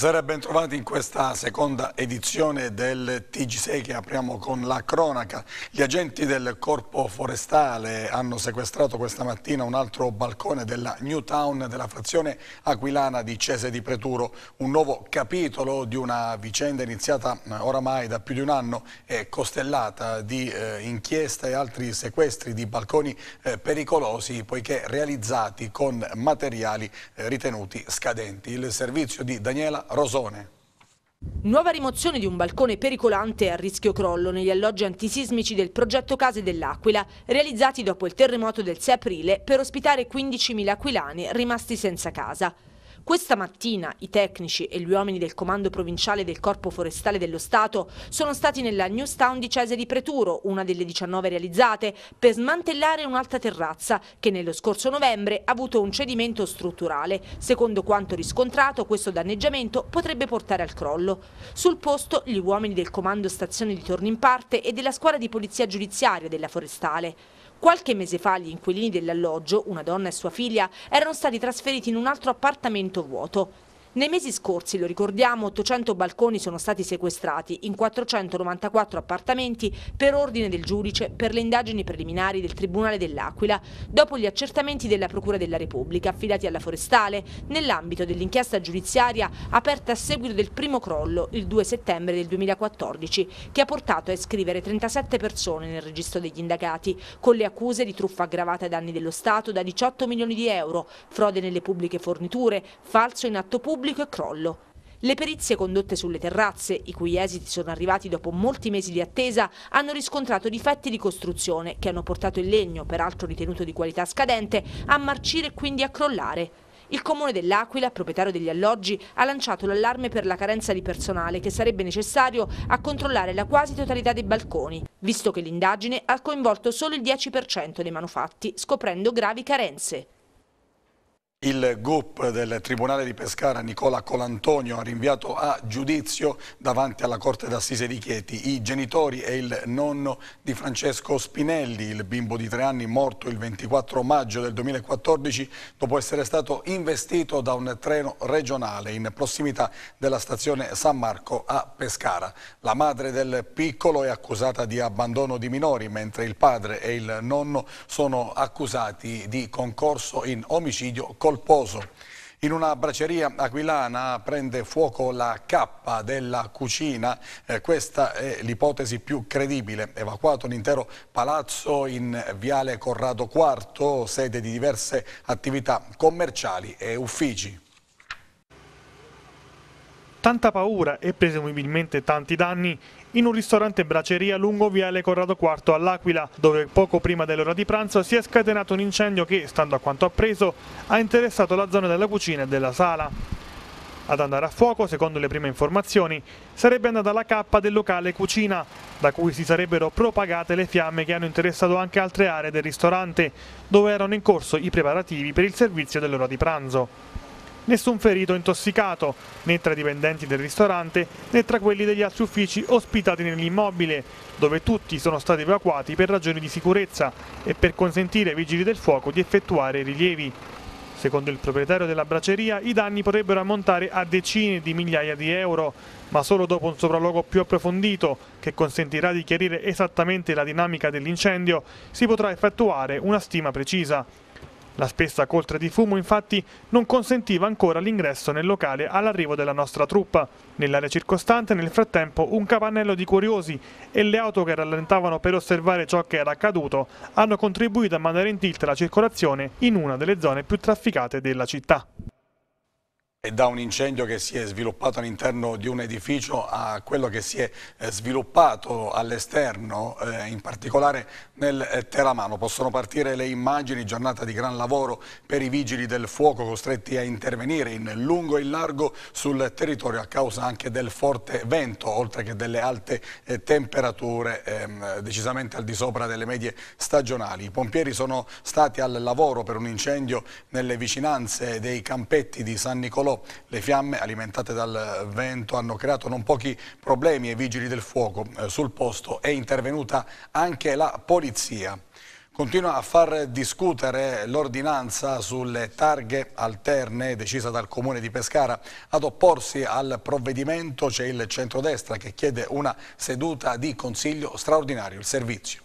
Buonasera e bentrovati in questa seconda edizione del TG6 che apriamo con la cronaca. Gli agenti del Corpo Forestale hanno sequestrato questa mattina un altro balcone della New Town della frazione aquilana di Cese di Preturo, un nuovo capitolo di una vicenda iniziata eh, oramai da più di un anno e costellata di eh, inchiesta e altri sequestri di balconi eh, pericolosi poiché realizzati con materiali eh, ritenuti scadenti. Il servizio di Daniela Rosone. Nuova rimozione di un balcone pericolante a rischio crollo negli alloggi antisismici del progetto Case dell'Aquila, realizzati dopo il terremoto del 6 aprile per ospitare 15.000 aquilani rimasti senza casa. Questa mattina i tecnici e gli uomini del Comando Provinciale del Corpo Forestale dello Stato sono stati nella Newstown di Cese di Preturo, una delle 19 realizzate, per smantellare un'alta terrazza che nello scorso novembre ha avuto un cedimento strutturale. Secondo quanto riscontrato, questo danneggiamento potrebbe portare al crollo. Sul posto gli uomini del Comando Stazione di in Parte e della squadra di polizia giudiziaria della Forestale. Qualche mese fa gli inquilini dell'alloggio, una donna e sua figlia, erano stati trasferiti in un altro appartamento vuoto. Nei mesi scorsi, lo ricordiamo, 800 balconi sono stati sequestrati in 494 appartamenti per ordine del giudice per le indagini preliminari del Tribunale dell'Aquila, dopo gli accertamenti della Procura della Repubblica affidati alla Forestale nell'ambito dell'inchiesta giudiziaria aperta a seguito del primo crollo il 2 settembre del 2014, che ha portato a iscrivere 37 persone nel registro degli indagati, con le accuse di truffa aggravata ai danni dello Stato da 18 milioni di euro, frode nelle pubbliche forniture, falso in atto pubblico pubblico e crollo. Le perizie condotte sulle terrazze, i cui esiti sono arrivati dopo molti mesi di attesa, hanno riscontrato difetti di costruzione che hanno portato il legno, peraltro ritenuto di qualità scadente, a marcire e quindi a crollare. Il comune dell'Aquila, proprietario degli alloggi, ha lanciato l'allarme per la carenza di personale che sarebbe necessario a controllare la quasi totalità dei balconi, visto che l'indagine ha coinvolto solo il 10% dei manufatti, scoprendo gravi carenze. Il GUP del Tribunale di Pescara Nicola Colantonio ha rinviato a giudizio davanti alla Corte d'Assise di Chieti i genitori e il nonno di Francesco Spinelli, il bimbo di tre anni morto il 24 maggio del 2014 dopo essere stato investito da un treno regionale in prossimità della stazione San Marco a Pescara. La madre del piccolo è accusata di abbandono di minori mentre il padre e il nonno sono accusati di concorso in omicidio collettivo colposo. In una braceria aquilana prende fuoco la cappa della cucina, eh, questa è l'ipotesi più credibile. Evacuato un intero palazzo in viale Corrado IV, sede di diverse attività commerciali e uffici. Tanta paura e presumibilmente tanti danni in un ristorante braceria lungo Viale Corrado IV all'Aquila, dove poco prima dell'ora di pranzo si è scatenato un incendio che, stando a quanto appreso, ha interessato la zona della cucina e della sala. Ad andare a fuoco, secondo le prime informazioni, sarebbe andata la cappa del locale cucina, da cui si sarebbero propagate le fiamme che hanno interessato anche altre aree del ristorante, dove erano in corso i preparativi per il servizio dell'ora di pranzo. Nessun ferito intossicato, né tra i dipendenti del ristorante né tra quelli degli altri uffici ospitati nell'immobile, dove tutti sono stati evacuati per ragioni di sicurezza e per consentire ai vigili del fuoco di effettuare rilievi. Secondo il proprietario della braceria i danni potrebbero ammontare a decine di migliaia di euro, ma solo dopo un sopralluogo più approfondito che consentirà di chiarire esattamente la dinamica dell'incendio si potrà effettuare una stima precisa. La spessa coltre di fumo infatti non consentiva ancora l'ingresso nel locale all'arrivo della nostra truppa. Nell'area circostante nel frattempo un capannello di curiosi e le auto che rallentavano per osservare ciò che era accaduto hanno contribuito a mandare in tilt la circolazione in una delle zone più trafficate della città e da un incendio che si è sviluppato all'interno di un edificio a quello che si è eh, sviluppato all'esterno, eh, in particolare nel eh, Teramano. Possono partire le immagini, giornata di gran lavoro per i vigili del fuoco costretti a intervenire in lungo e in largo sul territorio a causa anche del forte vento, oltre che delle alte eh, temperature ehm, decisamente al di sopra delle medie stagionali. I pompieri sono stati al lavoro per un incendio nelle vicinanze dei campetti di San Nicolò solo le fiamme alimentate dal vento hanno creato non pochi problemi ai vigili del fuoco. Eh, sul posto è intervenuta anche la polizia. Continua a far discutere l'ordinanza sulle targhe alterne decisa dal Comune di Pescara. Ad opporsi al provvedimento c'è il centrodestra che chiede una seduta di consiglio straordinario. Il servizio.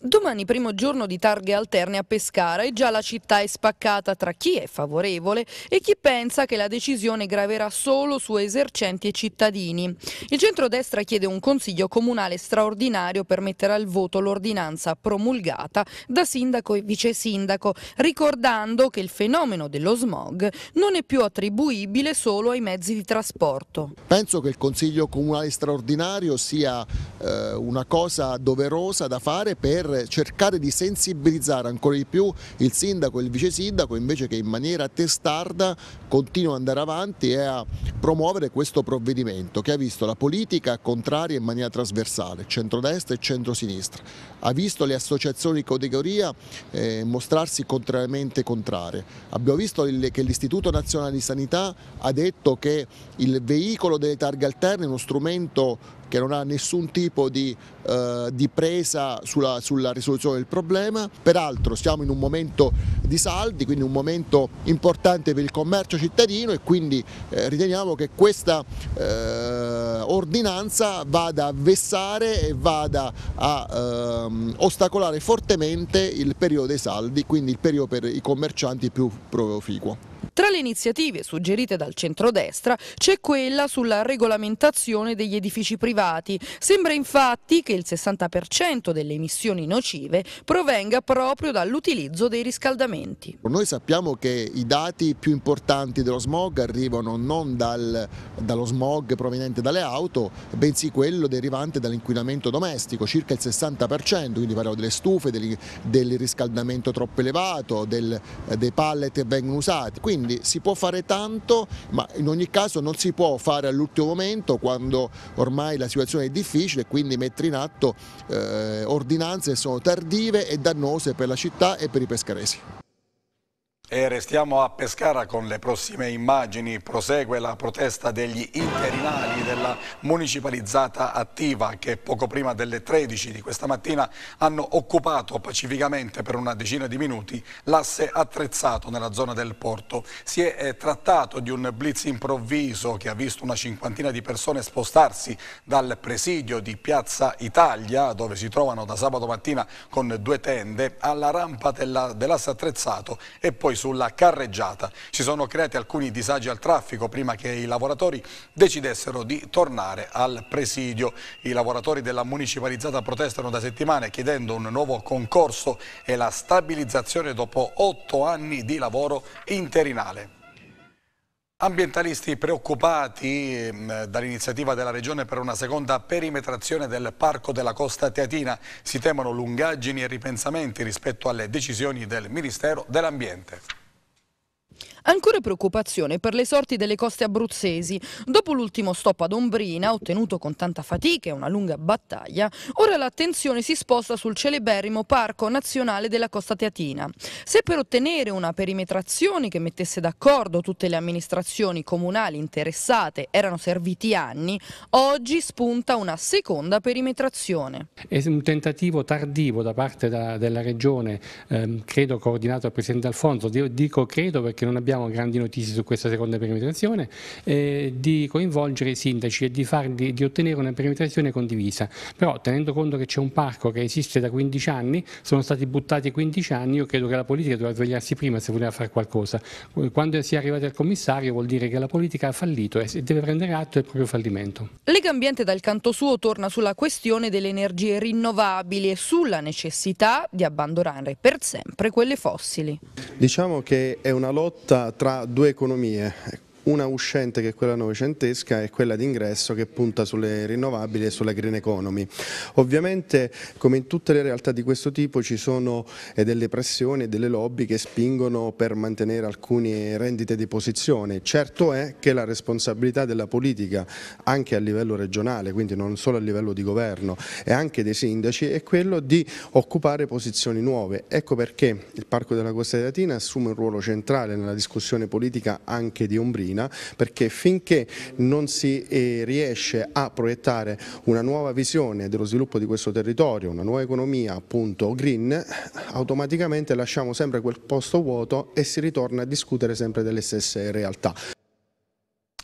Domani primo giorno di targhe alterne a Pescara e già la città è spaccata tra chi è favorevole e chi pensa che la decisione graverà solo su esercenti e cittadini. Il centrodestra chiede un consiglio comunale straordinario per mettere al voto l'ordinanza promulgata da sindaco e vice sindaco, ricordando che il fenomeno dello smog non è più attribuibile solo ai mezzi di trasporto. Penso che il consiglio comunale straordinario sia eh, una cosa doverosa da fare per per cercare di sensibilizzare ancora di più il sindaco e il vice sindaco invece che in maniera testarda continua ad andare avanti e a promuovere questo provvedimento che ha visto la politica contraria in maniera trasversale, centrodestra e centrosinistra, ha visto le associazioni di categoria eh, mostrarsi contrariamente contrarie, abbiamo visto il, che l'Istituto Nazionale di Sanità ha detto che il veicolo delle targhe alterne è uno strumento che non ha nessun tipo di, eh, di presa sulla, sulla, risoluzione del problema. Peraltro siamo in un momento di saldi, quindi un momento importante per il commercio cittadino e quindi eh, riteniamo che questa eh, ordinanza vada a vessare e vada a ehm, ostacolare fortemente il periodo dei saldi, quindi il periodo per i commercianti più proficuo. Tra le iniziative suggerite dal centrodestra c'è quella sulla regolamentazione degli edifici privati. Sembra infatti che il 60% delle emissioni nocive provenga proprio dall'utilizzo dei riscaldamenti. Noi sappiamo che i dati più importanti dello smog arrivano non dal, dallo smog proveniente dalle auto, bensì quello derivante dall'inquinamento domestico, circa il 60%, quindi parliamo delle stufe, del, del riscaldamento troppo elevato, del, dei pallet che vengono usati. Quindi quindi si può fare tanto, ma in ogni caso non si può fare all'ultimo momento quando ormai la situazione è difficile, e quindi mettere in atto eh, ordinanze che sono tardive e dannose per la città e per i pescaresi. E restiamo a Pescara con le prossime immagini. Prosegue la protesta degli interinali della municipalizzata attiva che poco prima delle 13 di questa mattina hanno occupato pacificamente per una decina di minuti l'asse attrezzato nella zona del porto. Si è eh, trattato di un blitz improvviso che ha visto una cinquantina di persone spostarsi dal presidio di Piazza Italia, dove si trovano da sabato mattina con due tende, alla rampa dell'asse attrezzato e poi sulla carreggiata. Si sono creati alcuni disagi al traffico prima che i lavoratori decidessero di tornare al presidio. I lavoratori della municipalizzata protestano da settimane chiedendo un nuovo concorso e la stabilizzazione dopo otto anni di lavoro interinale. Ambientalisti preoccupati ehm, dall'iniziativa della Regione per una seconda perimetrazione del Parco della Costa Teatina si temono lungaggini e ripensamenti rispetto alle decisioni del Ministero dell'Ambiente. Ancora preoccupazione per le sorti delle coste abruzzesi. Dopo l'ultimo stop ad Ombrina, ottenuto con tanta fatica e una lunga battaglia, ora l'attenzione si sposta sul celeberrimo Parco Nazionale della Costa Teatina. Se per ottenere una perimetrazione che mettesse d'accordo tutte le amministrazioni comunali interessate erano serviti anni, oggi spunta una seconda perimetrazione. È un tentativo tardivo da parte da, della Regione, ehm, credo coordinato dal Presidente Alfonso, dico credo perché non abbiamo abbiamo grandi notizie su questa seconda perimetrazione, eh, di coinvolgere i sindaci e di, farli, di ottenere una perimetrazione condivisa. Però tenendo conto che c'è un parco che esiste da 15 anni, sono stati buttati 15 anni, io credo che la politica doveva svegliarsi prima se voleva fare qualcosa. Eh, quando si è arrivati al commissario vuol dire che la politica ha fallito e deve prendere atto del proprio fallimento. Lega Ambiente dal canto suo torna sulla questione delle energie rinnovabili e sulla necessità di abbandonare per sempre quelle fossili. Diciamo che è una lotta tra due economie. Ecco una uscente che è quella novecentesca e quella d'ingresso che punta sulle rinnovabili e sulla green economy. Ovviamente come in tutte le realtà di questo tipo ci sono eh, delle pressioni e delle lobby che spingono per mantenere alcune rendite di posizione. Certo è che la responsabilità della politica anche a livello regionale, quindi non solo a livello di governo e anche dei sindaci, è quello di occupare posizioni nuove. Ecco perché il Parco della Costa di Latina assume un ruolo centrale nella discussione politica anche di Ombrino Cina perché finché non si eh, riesce a proiettare una nuova visione dello sviluppo di questo territorio, una nuova economia appunto green, automaticamente lasciamo sempre quel posto vuoto e si ritorna a discutere sempre delle stesse realtà.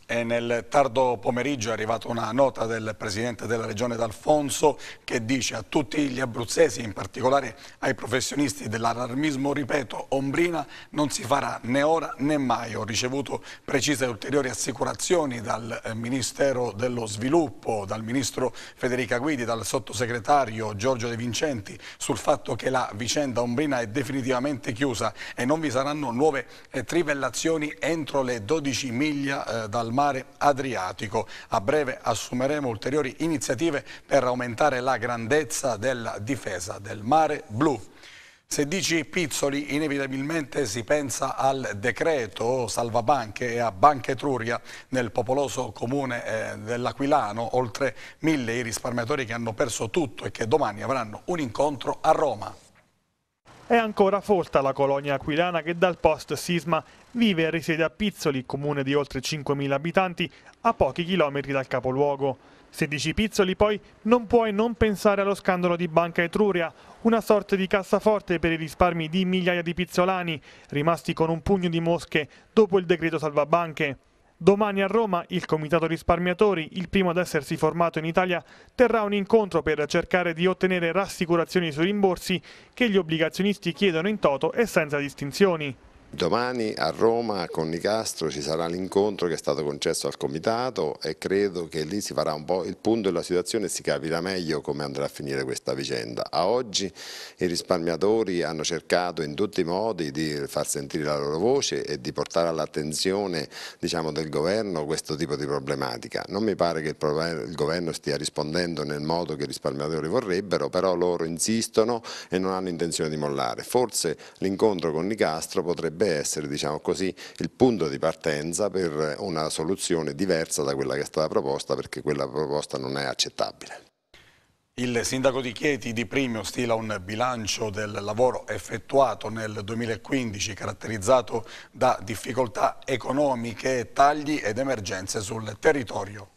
E nel tardo pomeriggio è arrivata una nota del Presidente della Regione D'Alfonso che dice a tutti gli abruzzesi, in particolare ai professionisti dell'allarmismo, ripeto, Ombrina non si farà né ora né mai. Ho ricevuto precise e ulteriori assicurazioni dal eh, Ministero dello Sviluppo, dal Ministro Federica Guidi, dal Sottosegretario Giorgio De Vincenti sul fatto che la vicenda Ombrina è definitivamente chiusa e non vi saranno nuove eh, trivellazioni entro le 12 miglia eh, dal mare Adriatico. A breve assumeremo ulteriori iniziative per aumentare la grandezza della difesa del mare blu. Se dici Pizzoli, inevitabilmente si pensa al decreto salvabanche e a Banca Etruria nel popoloso comune eh, dell'Aquilano, oltre mille i risparmiatori che hanno perso tutto e che domani avranno un incontro a Roma. È ancora folta la colonia aquilana che dal post-sisma vive e risiede a Pizzoli, comune di oltre 5.000 abitanti, a pochi chilometri dal capoluogo. 16 Pizzoli poi non puoi non pensare allo scandalo di Banca Etruria, una sorta di cassaforte per i risparmi di migliaia di pizzolani, rimasti con un pugno di mosche dopo il decreto salvabanche. Domani a Roma il Comitato Risparmiatori, il primo ad essersi formato in Italia, terrà un incontro per cercare di ottenere rassicurazioni sui rimborsi che gli obbligazionisti chiedono in toto e senza distinzioni. Domani a Roma con Nicastro ci sarà l'incontro che è stato concesso al Comitato e credo che lì si farà un po' il punto della situazione e si capirà meglio come andrà a finire questa vicenda. A oggi i risparmiatori hanno cercato in tutti i modi di far sentire la loro voce e di portare all'attenzione diciamo, del Governo questo tipo di problematica. Non mi pare che il, Governo stia rispondendo nel modo che i risparmiatori vorrebbero, però loro insistono e non hanno intenzione di mollare. Forse l'incontro con Nicastro potrebbe dovrebbe essere diciamo così, il punto di partenza per una soluzione diversa da quella che è stata proposta perché quella proposta non è accettabile. Il sindaco di Chieti di Primio stila un bilancio del lavoro effettuato nel 2015 caratterizzato da difficoltà economiche, tagli ed emergenze sul territorio.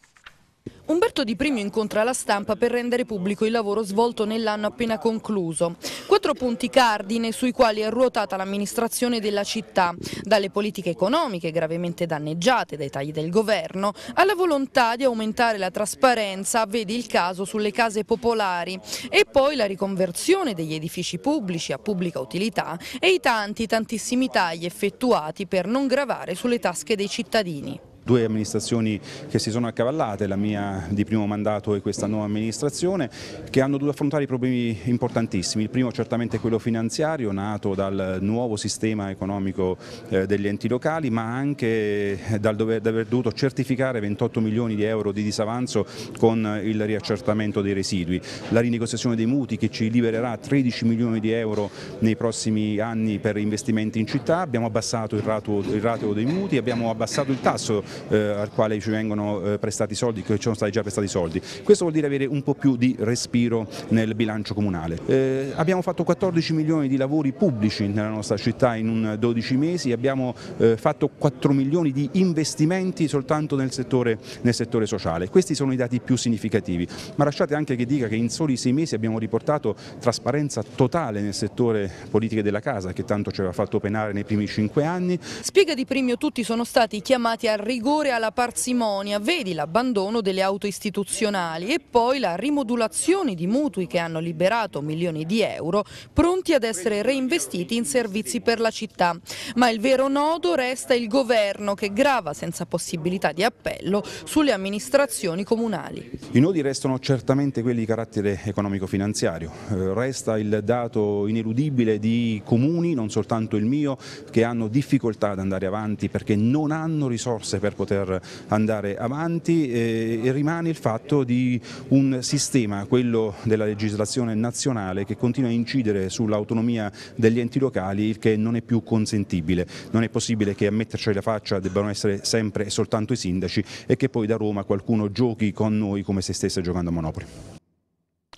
Umberto Di Primio incontra la stampa per rendere pubblico il lavoro svolto nell'anno appena concluso. Quattro punti cardine sui quali è ruotata l'amministrazione della città, dalle politiche economiche gravemente danneggiate dai tagli del governo, alla volontà di aumentare la trasparenza, vedi il caso sulle case popolari, e poi la riconversione degli edifici pubblici a pubblica utilità e i tanti, tantissimi tagli effettuati per non gravare sulle tasche dei cittadini due amministrazioni che si sono accavallate, la mia di primo mandato e questa nuova amministrazione, che hanno dovuto affrontare problemi importantissimi. Il primo certamente quello finanziario, nato dal nuovo sistema economico eh, degli enti locali, ma anche eh, dal dover, dover dovuto certificare 28 milioni di euro di disavanzo con il riaccertamento dei residui. La rinegoziazione dei mutui che ci libererà 13 milioni di euro nei prossimi anni per investimenti in città, abbiamo abbassato il rateo, il rateo dei mutui, abbiamo abbassato il tasso eh, al quale ci vengono eh, prestati soldi, che ci sono stati già prestati soldi. Questo vuol dire avere un po' più di respiro nel bilancio comunale. Eh, abbiamo fatto 14 milioni di lavori pubblici nella nostra città in un 12 mesi, abbiamo fatto 4 milioni di investimenti soltanto nel settore, nel settore sociale. Questi sono i dati più significativi, ma lasciate anche che dica che in soli 6 mesi abbiamo riportato trasparenza totale nel settore politiche della casa che tanto ci aveva fatto penare nei primi 5 anni. Spiega di Primio tutti sono stati chiamati a rigore rigore alla parsimonia, vedi l'abbandono delle auto istituzionali e poi la rimodulazione di mutui che hanno liberato milioni di euro pronti ad essere reinvestiti in servizi per la città. Ma il vero nodo resta il governo che grava senza possibilità di appello sulle amministrazioni comunali. I nodi restano certamente quelli di carattere economico-finanziario, eh, resta il dato ineludibile di comuni, non soltanto il mio, che hanno difficoltà ad andare avanti perché non hanno risorse per per poter andare avanti eh, e rimane il fatto di un sistema, quello della legislazione nazionale che continua a incidere sull'autonomia degli enti locali il che non è più consentibile, non è possibile che a metterci la faccia debbano essere sempre e soltanto i sindaci e che poi da Roma qualcuno giochi con noi come se stesse giocando a Monopoli.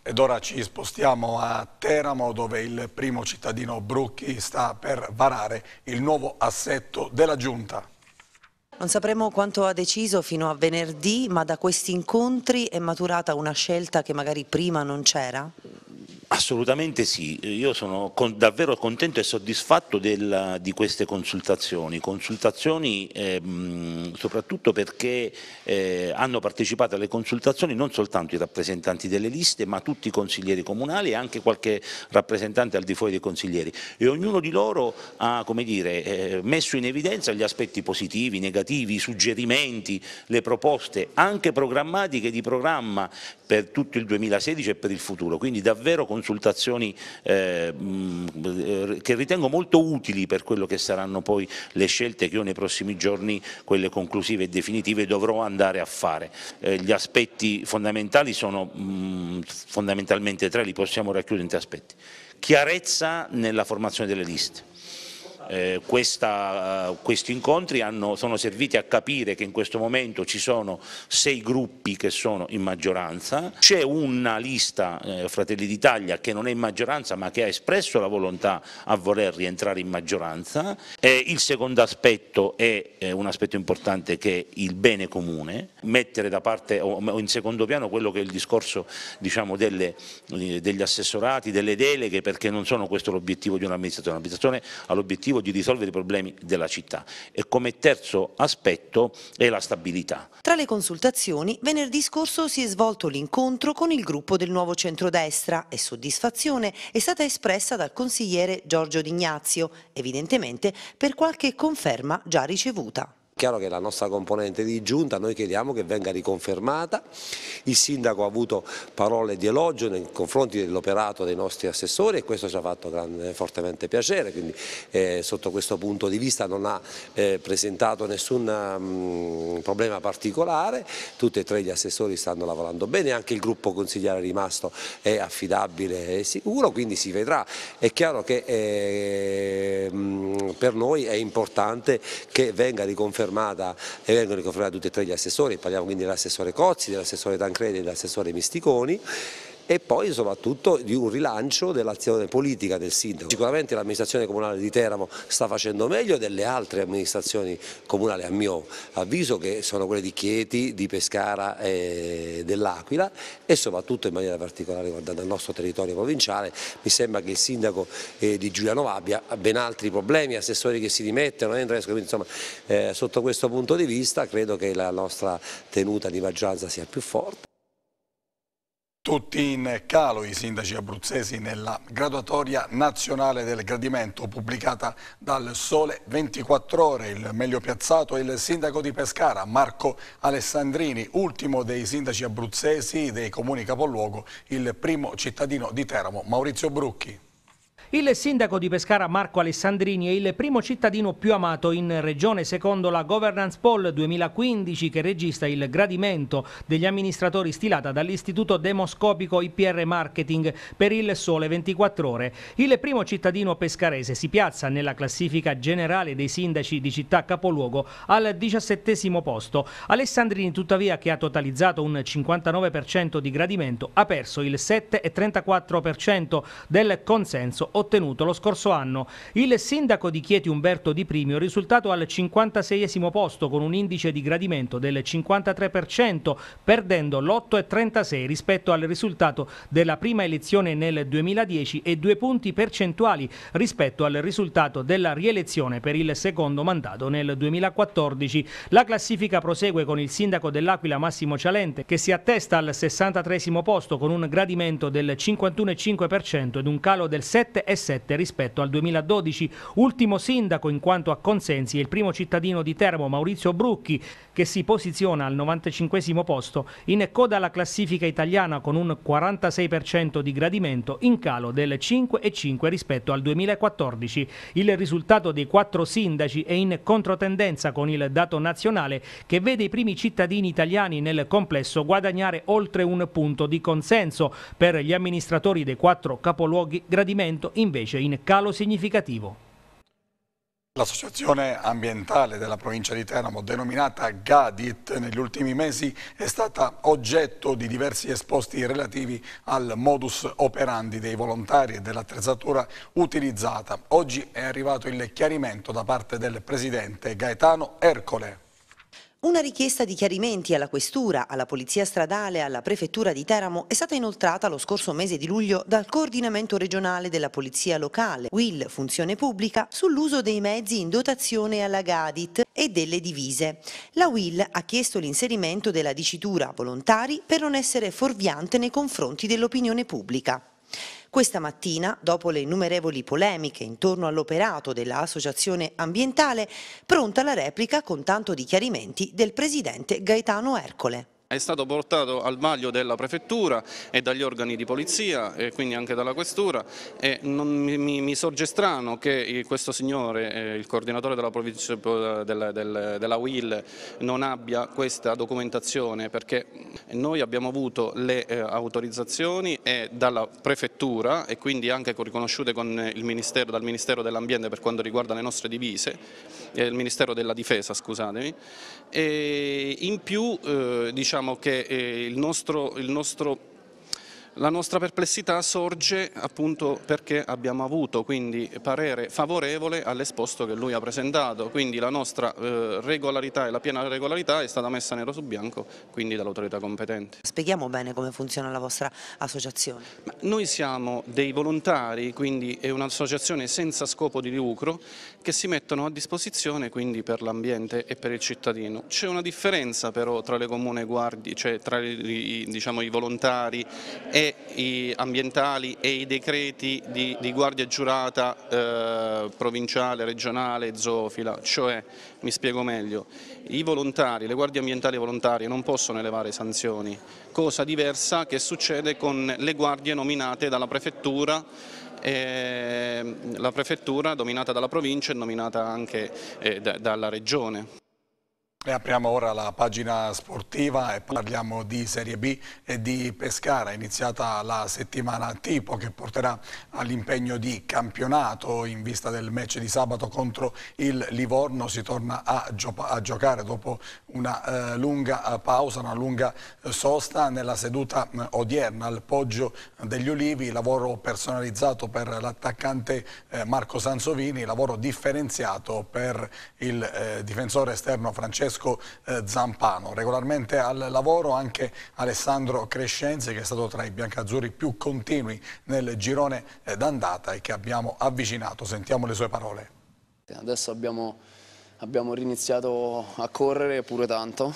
Ed ora ci spostiamo a Teramo dove il primo cittadino Brucchi sta per varare il nuovo assetto della Giunta. Non sapremo quanto ha deciso fino a venerdì, ma da questi incontri è maturata una scelta che magari prima non c'era? Assolutamente sì, io sono con, davvero contento e soddisfatto del, di queste consultazioni, consultazioni ehm, soprattutto perché eh, hanno partecipato alle consultazioni non soltanto i rappresentanti delle liste ma tutti i consiglieri comunali e anche qualche rappresentante al di fuori dei consiglieri e ognuno di loro ha dire, eh, messo in evidenza gli aspetti positivi, negativi, i suggerimenti, le proposte anche programmatiche di programma per tutto il 2016 e per il futuro, quindi davvero consultazioni eh, eh, che ritengo molto utili per quello che saranno poi le scelte che io nei prossimi giorni, quelle conclusive e definitive, dovrò andare a fare. Eh, gli aspetti fondamentali sono mh, fondamentalmente tre, li possiamo racchiudere in tre aspetti. Chiarezza nella formazione delle liste eh, questa, eh, questi incontri hanno, sono serviti a capire che in questo momento ci sono sei gruppi che sono in maggioranza, c'è una lista eh, Fratelli d'Italia che non è in maggioranza ma che ha espresso la volontà a voler rientrare in maggioranza, eh, il secondo aspetto è un aspetto importante che è il bene comune, mettere da parte o, o in secondo piano quello che è il discorso diciamo, delle, eh, degli assessorati, delle deleghe perché non sono questo l'obiettivo di un'amministrazione, l'amministrazione ha l'obiettivo obiettivo di risolvere i problemi della città e come terzo aspetto è la stabilità. Tra le consultazioni, venerdì scorso si è svolto l'incontro con il gruppo del nuovo centrodestra e soddisfazione è stata espressa dal consigliere Giorgio D'Ignazio, evidentemente per qualche conferma già ricevuta chiaro che la nostra componente di giunta noi chiediamo che venga riconfermata, il sindaco ha avuto parole di elogio nei confronti dell'operato dei nostri assessori e questo ci ha fatto grande, eh, fortemente piacere, quindi eh, sotto questo punto di vista non ha eh, presentato nessun mh, mm, problema particolare, tutti e tre gli assessori stanno lavorando bene, anche il gruppo consigliere rimasto è affidabile e sicuro, quindi si vedrà, è chiaro che eh, mh, mm, per noi è importante che venga riconfermata armata e vengono riconfermati tutti e tre gli assessori, parliamo quindi dell'assessore Cozzi, dell'assessore Tancredi e dell'assessore Misticoni e poi soprattutto di un rilancio dell'azione politica del sindaco. Sicuramente l'amministrazione comunale di Teramo sta facendo meglio delle altre amministrazioni comunali a mio avviso che sono quelle di Chieti, di Pescara e dell'Aquila e soprattutto in maniera particolare guardando il nostro territorio provinciale mi sembra che il sindaco eh, di Giuliano abbia ben altri problemi, assessori che si dimettono, eh, insomma eh, sotto questo punto di vista credo che la nostra tenuta di maggioranza sia più forte. Tutti in calo i sindaci abruzzesi nella graduatoria nazionale del gradimento pubblicata dal Sole 24 Ore. Il meglio piazzato è il sindaco di Pescara, Marco Alessandrini, ultimo dei sindaci abruzzesi dei comuni capoluogo, il primo cittadino di Teramo, Maurizio Brucchi. Il sindaco di Pescara Marco Alessandrini è il primo cittadino più amato in regione secondo la governance poll 2015 che registra il gradimento degli amministratori stilata dall'istituto demoscopico IPR Marketing per il sole 24 ore. Il primo cittadino pescarese si piazza nella classifica generale dei sindaci di città capoluogo al 17 posto. Alessandrini tuttavia che ha totalizzato un 59% di gradimento ha perso il 7,34% del consenso ottenuto lo scorso anno. Il sindaco di Chieti Umberto Di Primio è risultato al 56 posto con un indice di gradimento del 53%, perdendo l'8,36 rispetto al risultato della prima elezione nel 2010 e due punti percentuali rispetto al risultato della rielezione per il secondo mandato nel 2014. La classifica prosegue con il sindaco dell'Aquila Massimo Cialente che si attesta al 63 posto con un gradimento del 51,5% ed un calo del 7,5% 3,7 rispetto al 2012. Ultimo sindaco in quanto a consensi è il primo cittadino di Termo, Maurizio Brucchi, che si posiziona al 95 posto in coda alla classifica italiana con un 46% di gradimento in calo del 5,5 rispetto al 2014. Il risultato dei quattro sindaci è in controtendenza con il dato nazionale che vede i primi cittadini italiani nel complesso guadagnare oltre un punto di consenso. Per gli amministratori dei quattro capoluoghi gradimento invece in calo significativo. L'associazione ambientale della provincia di Teramo, denominata GADIT, negli ultimi mesi è stata oggetto di diversi esposti relativi al modus operandi dei volontari e dell'attrezzatura utilizzata. Oggi è arrivato il chiarimento da parte del presidente Gaetano Ercole. Una richiesta di chiarimenti alla Questura, alla Polizia Stradale, alla Prefettura di Teramo è stata inoltrata lo scorso mese di luglio dal coordinamento regionale della Polizia Locale, WIL Funzione Pubblica, sull'uso dei mezzi in dotazione alla Gadit e delle divise. La WIL ha chiesto l'inserimento della dicitura volontari per non essere fuorviante nei confronti dell'opinione pubblica. Questa mattina, dopo le innumerevoli polemiche intorno all'operato dell'Associazione Ambientale, pronta la replica con tanto di chiarimenti del presidente Gaetano Ercole è stato portato al vaglio della prefettura e dagli organi di polizia e quindi anche dalla questura e mi, mi, sorge strano che eh, questo signore, eh, il coordinatore della, provincia, della, della, della UIL non abbia questa documentazione perché noi abbiamo avuto le eh, autorizzazioni dalla prefettura e quindi anche riconosciute ministero, dal Ministero dell'Ambiente per quanto riguarda le nostre divise, eh, il Ministero della Difesa scusatemi, e in più eh, diciamo diciamo che eh, il nostro, il nostro la nostra perplessità sorge appunto perché abbiamo avuto quindi parere favorevole all'esposto che lui ha presentato, quindi la nostra eh, regolarità e la piena regolarità è stata messa nero su bianco quindi dall'autorità competente. Spieghiamo bene come funziona la vostra associazione. Ma noi siamo dei volontari, quindi è un'associazione senza scopo di lucro che si mettono a disposizione quindi per l'ambiente e per il cittadino. C'è una differenza però tra le comune guardie, cioè tra i, diciamo, i volontari e i ambientali e i decreti di, di guardia giurata eh, provinciale, regionale, zoofila, cioè mi spiego meglio, i volontari, le guardie ambientali volontarie non possono elevare sanzioni, cosa diversa che succede con le guardie nominate dalla prefettura e mm, la prefettura dominata dalla provincia è nominata anche eh, da, dalla regione. E apriamo ora la pagina sportiva e parliamo di Serie B e di Pescara. È iniziata la settimana tipo che porterà all'impegno di campionato in vista del match di sabato contro il Livorno. Si torna a, gio a giocare dopo una eh, lunga eh, pausa, una lunga eh, sosta. Nella seduta eh, odierna al Poggio degli Ulivi, lavoro personalizzato per l'attaccante eh, Marco Sansovini, lavoro differenziato per il eh, difensore esterno Francesco Francesco eh, Zampano. Regolarmente al lavoro anche Alessandro Crescenzi che è stato tra i biancazzurri più continui nel girone eh, d'andata e che abbiamo avvicinato. Sentiamo le sue parole. Adesso abbiamo, abbiamo riniziato a correre pure tanto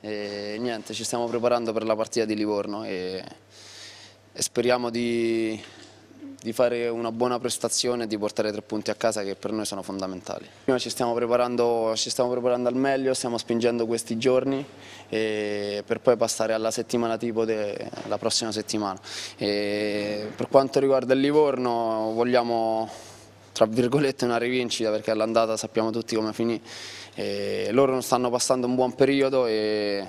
e niente, ci stiamo preparando per la partita di Livorno e, e speriamo di, di fare una buona prestazione e di portare tre punti a casa che per noi sono fondamentali. Prima ci stiamo preparando, ci stiamo preparando al meglio, stiamo spingendo questi giorni per poi passare alla settimana tipo della prossima settimana. E per quanto riguarda il Livorno vogliamo tra virgolette una rivincita perché all'andata sappiamo tutti come finì. E loro stanno passando un buon periodo e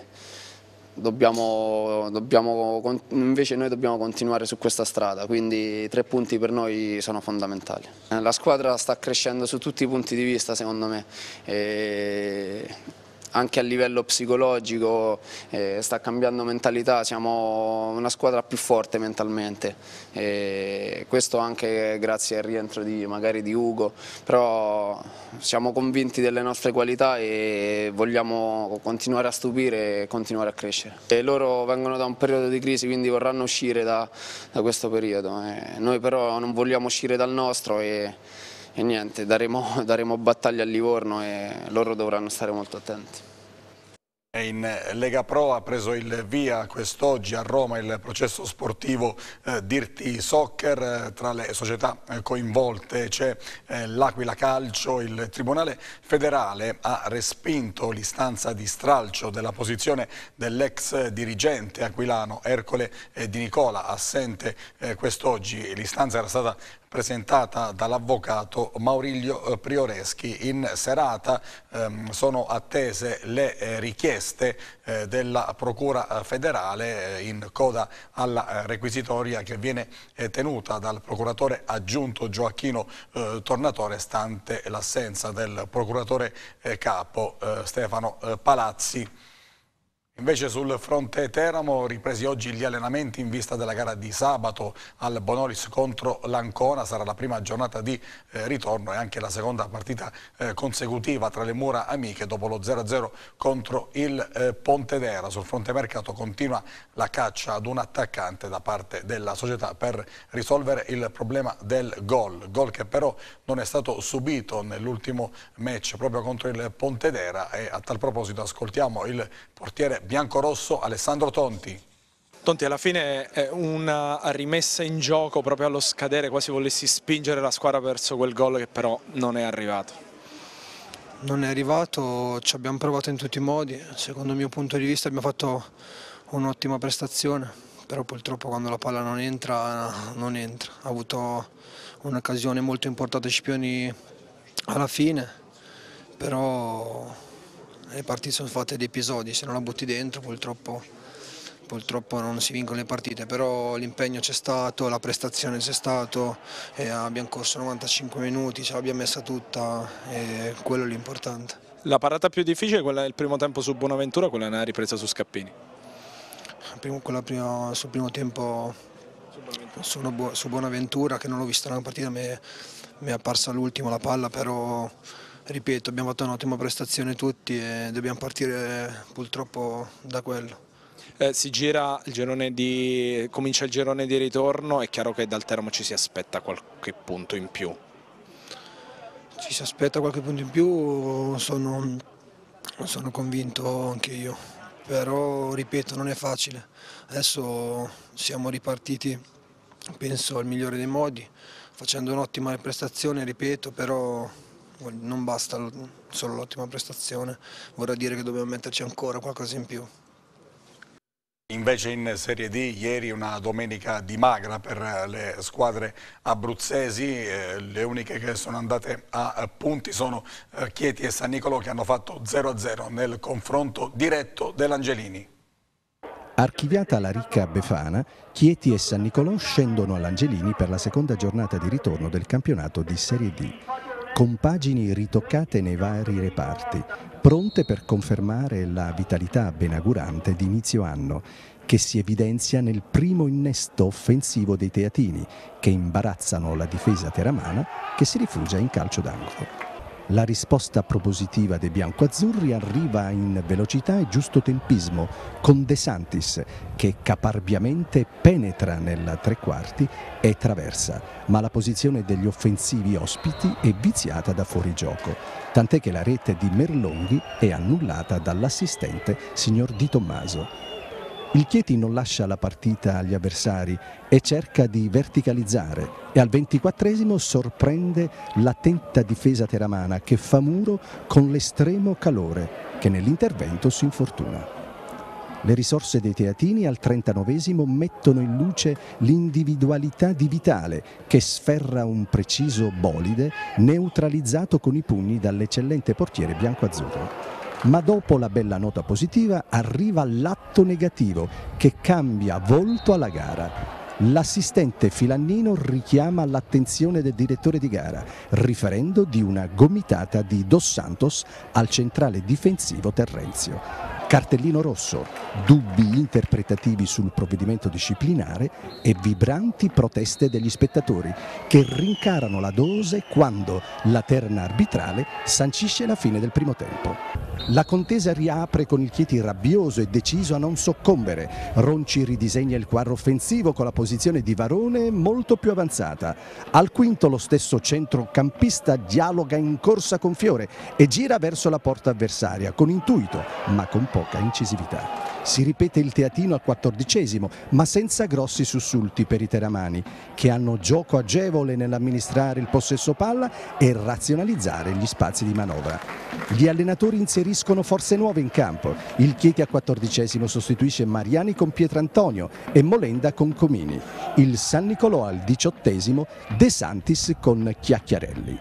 Dobbiamo, dobbiamo, invece noi dobbiamo continuare su questa strada, quindi tre punti per noi sono fondamentali. Eh, la squadra sta crescendo su tutti i punti di vista secondo me e anche a livello psicologico eh, sta cambiando mentalità, siamo una squadra più forte mentalmente, e questo anche grazie al rientro di, magari di Ugo, però siamo convinti delle nostre qualità e vogliamo continuare a stupire e continuare a crescere. E loro vengono da un periodo di crisi quindi vorranno uscire da, da questo periodo, eh. noi però non vogliamo uscire dal nostro e e niente, daremo, daremo battaglia a Livorno e loro dovranno stare molto attenti. In Lega Pro ha preso il via quest'oggi a Roma il processo sportivo eh, Dirti Soccer, eh, tra le società eh, coinvolte c'è eh, l'Aquila Calcio, il Tribunale federale ha respinto l'istanza di stralcio della posizione dell'ex dirigente aquilano Ercole eh, Di Nicola, assente eh, quest'oggi, l'istanza era stata presentata dall'avvocato Maurilio eh, Prioreschi. In serata ehm, sono attese le eh, richieste eh, della Procura eh, federale eh, in coda alla eh, requisitoria che viene tenuta dal procuratore aggiunto Gioacchino Tornatore stante l'assenza del procuratore capo Stefano Palazzi. Invece sul fronte Teramo ripresi oggi gli allenamenti in vista della gara di sabato al Bonolis contro l'Ancona, sarà la prima giornata di eh, ritorno e anche la seconda partita eh, consecutiva tra le mura amiche dopo lo 0-0 contro il eh, Pontedera. Sul fronte mercato continua la caccia ad un attaccante da parte della società per risolvere il problema del gol, gol che però non è stato subito nell'ultimo match proprio contro il Pontedera e a tal proposito ascoltiamo il portiere Bianco biancorosso Alessandro Tonti. Tonti, alla fine è una rimessa in gioco proprio allo scadere, quasi volessi spingere la squadra verso quel gol che però non è arrivato. Non è arrivato, ci abbiamo provato in tutti i modi, secondo il mio punto di vista abbiamo fatto un'ottima prestazione, però purtroppo quando la palla non entra, non entra. Ha avuto un'occasione molto importante Scipioni alla fine, però le partite sono fatte di episodi, se non la butti dentro purtroppo, purtroppo non si vincono le partite, però l'impegno c'è stato, la prestazione c'è stato, eh, abbiamo corso 95 minuti, ce l'abbiamo messa tutta e quello è l'importante. La parata più difficile quella del primo tempo su Buonaventura o quella è una ripresa su Scappini? Prima, quella prima, sul primo tempo su, su Bonaventura, che non l'ho vista nella partita, mi è, mi è apparsa all'ultimo la palla, però ripeto, abbiamo fatto un'ottima prestazione tutti e dobbiamo partire purtroppo da quello. Eh, si gira il girone di, comincia il girone di ritorno, è chiaro che dal termo ci si aspetta qualche punto in più. Ci si aspetta qualche punto in più, sono, sono convinto anche io, però ripeto non è facile, adesso siamo ripartiti penso al migliore dei modi, facendo un'ottima prestazione, ripeto, però non basta solo l'ottima prestazione, vorrà dire che dobbiamo metterci ancora qualcosa in più. Invece in Serie D ieri una domenica di magra per le squadre abruzzesi, eh, le uniche che sono andate a eh, punti sono eh, Chieti e San Nicolò che hanno fatto 0-0 nel confronto diretto dell'Angelini. Archiviata la ricca Befana, Chieti e San Nicolò scendono all'Angelini per la seconda giornata di ritorno del campionato di Serie D compagini ritoccate nei vari reparti, pronte per confermare la vitalità benagurante di inizio anno, che si evidenzia nel primo innesto offensivo dei teatini, che imbarazzano la difesa teramana, che si rifugia in calcio d'angolo. La risposta propositiva dei biancoazzurri arriva in velocità e giusto tempismo con De Santis che caparbiamente penetra nella tre quarti e traversa, ma la posizione degli offensivi ospiti è viziata da fuorigioco, tant'è che la rete di Merlonghi è annullata dall'assistente signor Di Tommaso. Il Chieti non lascia la partita agli avversari e cerca di verticalizzare e al 24 sorprende l'attenta difesa teramana che fa muro con l'estremo calore che nell'intervento si infortuna. Le risorse dei teatini al 39 mettono in luce l'individualità di Vitale che sferra un preciso bolide neutralizzato con i pugni dall'eccellente portiere bianco-azzurro. Ma dopo la bella nota positiva arriva l'atto negativo che cambia volto alla gara. L'assistente Filannino richiama l'attenzione del direttore di gara, riferendo di una gomitata di Dos Santos al centrale difensivo Terrenzio. Cartellino rosso, dubbi interpretativi sul provvedimento disciplinare e vibranti proteste degli spettatori che rincarano la dose quando la terna arbitrale sancisce la fine del primo tempo. La contesa riapre con il Chieti rabbioso e deciso a non soccombere. Ronci ridisegna il quadro offensivo con la posizione di Varone molto più avanzata. Al quinto lo stesso centrocampista dialoga in corsa con Fiore e gira verso la porta avversaria con intuito ma con poca incisività. Si ripete il teatino al quattordicesimo ma senza grossi sussulti per i teramani che hanno gioco agevole nell'amministrare il possesso palla e razionalizzare gli spazi di manovra. Gli allenatori inseriscono inseriscono forze nuove in campo. Il Chieti a quattordicesimo sostituisce Mariani con Pietrantonio e Molenda con Comini. Il San Nicolò al diciottesimo, De Santis con Chiacchiarelli.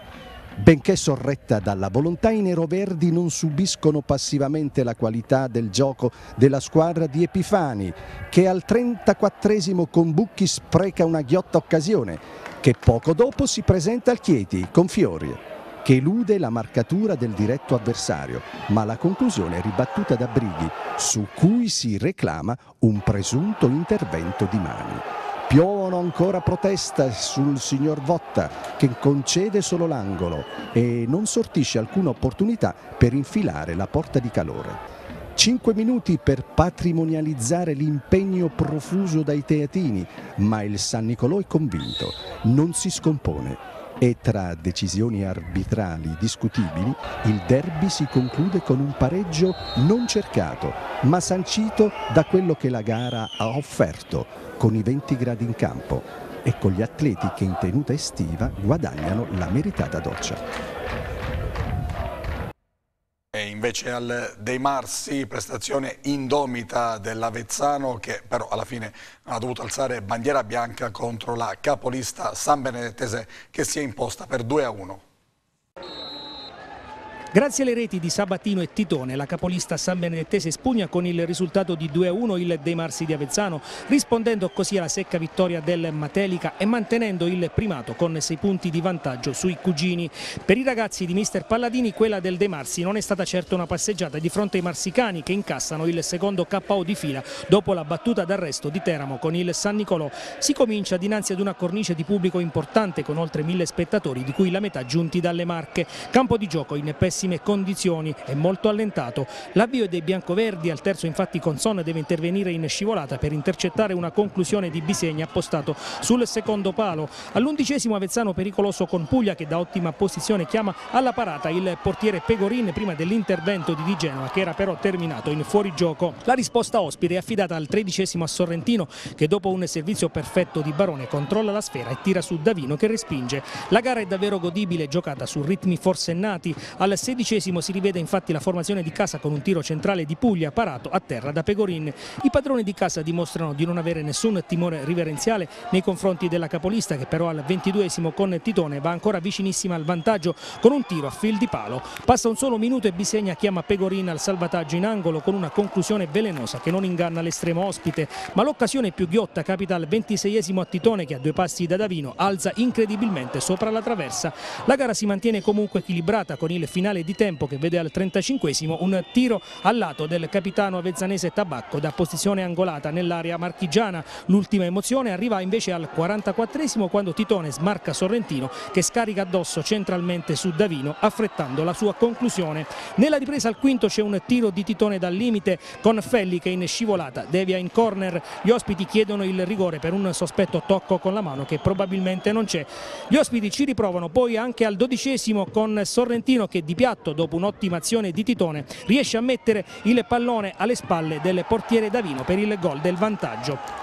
Benché sorretta dalla volontà, i neroverdi non subiscono passivamente la qualità del gioco della squadra di Epifani, che al 34 con Bucchi spreca una ghiotta occasione, che poco dopo si presenta al Chieti con Fiori che elude la marcatura del diretto avversario, ma la conclusione è ribattuta da Brighi, su cui si reclama un presunto intervento di mani. Piovono ancora proteste sul signor Votta che concede solo l'angolo e non sortisce alcuna opportunità per infilare la porta di calore. Cinque minuti per patrimonializzare l'impegno profuso dai teatini, ma il San Nicolò è convinto, non si scompone e tra decisioni arbitrali discutibili il derby si conclude con un pareggio non cercato ma sancito da quello che la gara ha offerto con i 20 gradi in campo e con gli atleti che in tenuta estiva guadagnano la meritata doccia. E invece al De Marsi, prestazione indomita dell'Avezzano che però alla fine ha dovuto alzare bandiera bianca contro la capolista San Benedettese che si è imposta per 2 a 1. Grazie alle reti di Sabatino e Titone, la capolista sambenedettese spugna con il risultato di 2-1 il De Marsi di Avezzano, rispondendo così alla secca vittoria del Matelica e mantenendo il primato con 6 punti di vantaggio sui cugini. Per i ragazzi di mister Palladini quella del De Marsi non è stata certo una passeggiata di fronte ai marsicani che incassano il secondo KO di fila dopo la battuta d'arresto di Teramo con il San Nicolò. Si comincia dinanzi ad una cornice di pubblico importante con oltre mille spettatori di cui la metà giunti dalle Marche. Campo di gioco in pessimo pessime condizioni e molto allentato. L'avvio dei biancoverdi al terzo infatti con Consone deve intervenire in scivolata per intercettare una conclusione di Bisegna appostato sul secondo palo. All'undicesimo Avezzano pericoloso con Puglia che da ottima posizione chiama alla parata il portiere Pegorin prima dell'intervento di Di Genova che era però terminato in fuorigioco. La risposta ospite è affidata al tredicesimo a Sorrentino che dopo un servizio perfetto di Barone controlla la sfera e tira su Davino che respinge. La gara è davvero godibile giocata su ritmi forsennati. Al 16 sedicesimo si rivede infatti la formazione di casa con un tiro centrale di Puglia parato a terra da Pegorin. I padroni di casa dimostrano di non avere nessun timore riverenziale nei confronti della capolista che però al ventiduesimo con Titone va ancora vicinissima al vantaggio con un tiro a fil di palo. Passa un solo minuto e Bisegna chiama Pegorin al salvataggio in angolo con una conclusione velenosa che non inganna l'estremo ospite, ma l'occasione più ghiotta capita al ventiseiesimo a Titone che a due passi da Davino alza incredibilmente sopra la traversa. La gara si mantiene comunque equilibrata con il finale di tempo che vede al 35esimo un tiro al lato del capitano avezzanese Tabacco da posizione angolata nell'area marchigiana. L'ultima emozione arriva invece al 44esimo quando Titone smarca Sorrentino che scarica addosso centralmente su Davino affrettando la sua conclusione. Nella ripresa al quinto c'è un tiro di Titone dal limite con Felli che in scivolata devia in corner. Gli ospiti chiedono il rigore per un sospetto tocco con la mano che probabilmente non c'è. Gli ospiti ci riprovano poi anche al dodicesimo con Sorrentino che di piazza contatto dopo un'ottima azione di Titone riesce a mettere il pallone alle spalle del portiere Davino per il gol del vantaggio.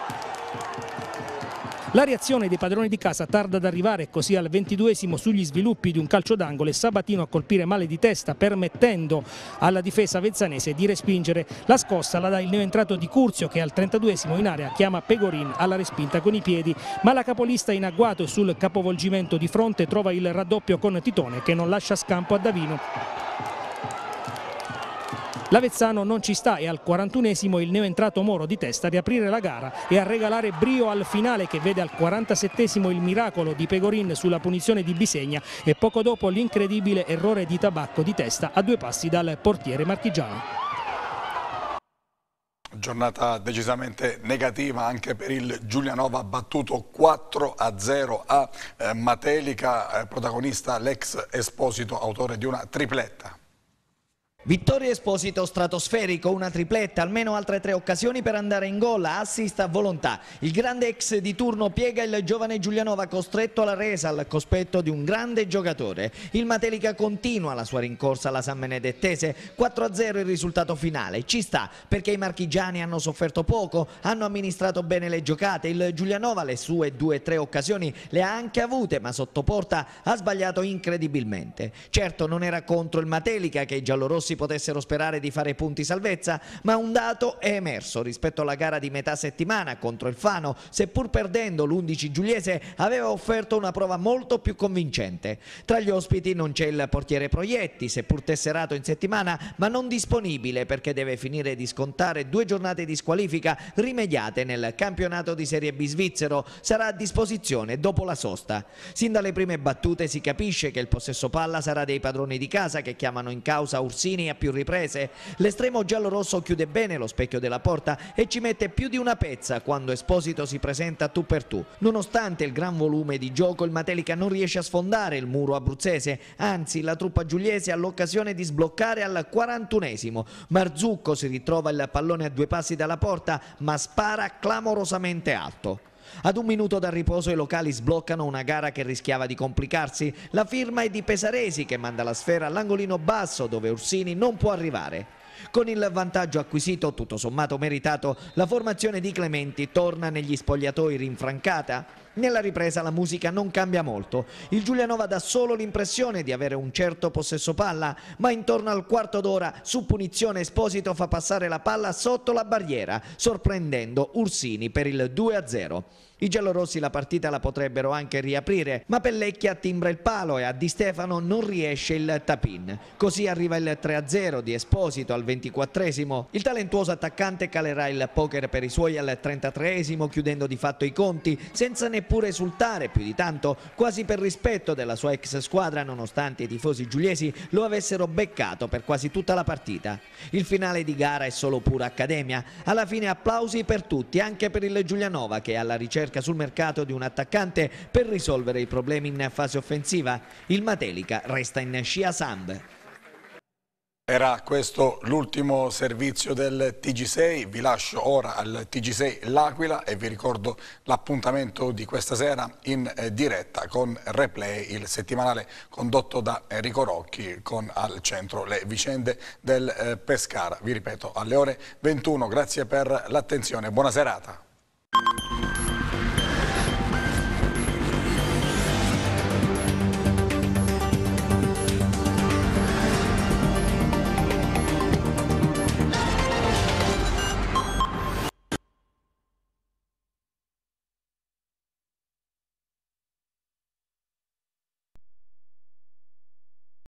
La reazione dei padroni di casa tarda ad arrivare così al ventiduesimo sugli sviluppi di un calcio d'angolo e Sabatino a colpire male di testa permettendo alla difesa vezzanese di respingere la scossa. La dà il neoentrato di Curzio che al trentaduesimo in area chiama Pegorin alla respinta con i piedi ma la capolista in agguato sul capovolgimento di fronte trova il raddoppio con Titone che non lascia scampo a Davino L'Avezzano non ci sta e al 41esimo il neoentrato Moro di testa a riaprire la gara e a regalare brio al finale che vede al 47esimo il miracolo di Pegorin sulla punizione di Bisegna e poco dopo l'incredibile errore di Tabacco di testa a due passi dal portiere marchigiano giornata decisamente negativa anche per il Giulianova battuto 4 a 0 a eh, Matelica, eh, protagonista l'ex Esposito, autore di una tripletta. Vittorio Esposito stratosferico, una tripletta, almeno altre tre occasioni per andare in gol, assist a volontà. Il grande ex di turno piega il giovane Giulianova costretto alla resa al cospetto di un grande giocatore. Il Matelica continua la sua rincorsa alla San Benedettese, 4-0 il risultato finale. Ci sta perché i marchigiani hanno sofferto poco, hanno amministrato bene le giocate, il Giulianova le sue due o tre occasioni le ha anche avute ma sotto porta ha sbagliato incredibilmente. Certo non era contro il Matelica che i giallorossi rossi potessero sperare di fare punti salvezza, ma un dato è emerso rispetto alla gara di metà settimana contro il Fano, seppur perdendo l'11 Giuliese aveva offerto una prova molto più convincente. Tra gli ospiti non c'è il portiere Proietti, seppur tesserato in settimana, ma non disponibile perché deve finire di scontare due giornate di squalifica rimediate nel campionato di Serie B svizzero. Sarà a disposizione dopo la sosta. Sin dalle prime battute si capisce che il possesso palla sarà dei padroni di casa che chiamano in causa Ursini Chiellini a più riprese. L'estremo giallo-rosso chiude bene lo specchio della porta e ci mette più di una pezza quando Esposito si presenta tu per tu. Nonostante il gran volume di gioco, il Matelica non riesce a sfondare il muro abruzzese, anzi la truppa giuliese ha l'occasione di sbloccare al 41esimo. Marzucco si ritrova il pallone a due passi dalla porta, ma spara clamorosamente alto. Ad un minuto dal riposo i locali sbloccano una gara che rischiava di complicarsi. La firma è di Pesaresi che manda la sfera all'angolino basso dove Ursini non può arrivare con il vantaggio acquisito tutto sommato meritato, la formazione di Clementi torna negli spogliatoi rinfrancata. Nella ripresa la musica non cambia molto, il Giulianova dà solo l'impressione di avere un certo possesso palla, ma intorno al quarto d'ora su punizione Esposito fa passare la palla sotto la barriera, sorprendendo Ursini per il 2-0. I giallorossi la partita la potrebbero anche riaprire, ma Pellecchia timbra il palo e a Di Stefano non riesce il tapin. Così arriva il 3-0 di Esposito al 24esimo. Il talentuoso attaccante calerà il poker per i suoi al 33esimo, chiudendo di fatto i conti, senza neppure esultare più di tanto, quasi per rispetto della sua ex squadra, nonostante i tifosi giuliesi lo avessero beccato per quasi tutta la partita. Il finale di gara è solo pura accademia. Alla fine applausi per tutti, anche per il Giulianova che alla ricerca ricerca sul mercato di un attaccante per risolvere i problemi in fase offensiva. Il Matelica resta in scia Samb. Era questo l'ultimo servizio del TG6, vi lascio ora al TG6 L'Aquila e vi ricordo l'appuntamento di questa sera in eh, diretta con Replay, il settimanale condotto da Enrico Rocchi con al centro le vicende del eh, Pescara. Vi ripeto alle ore 21, grazie per l'attenzione, buona serata.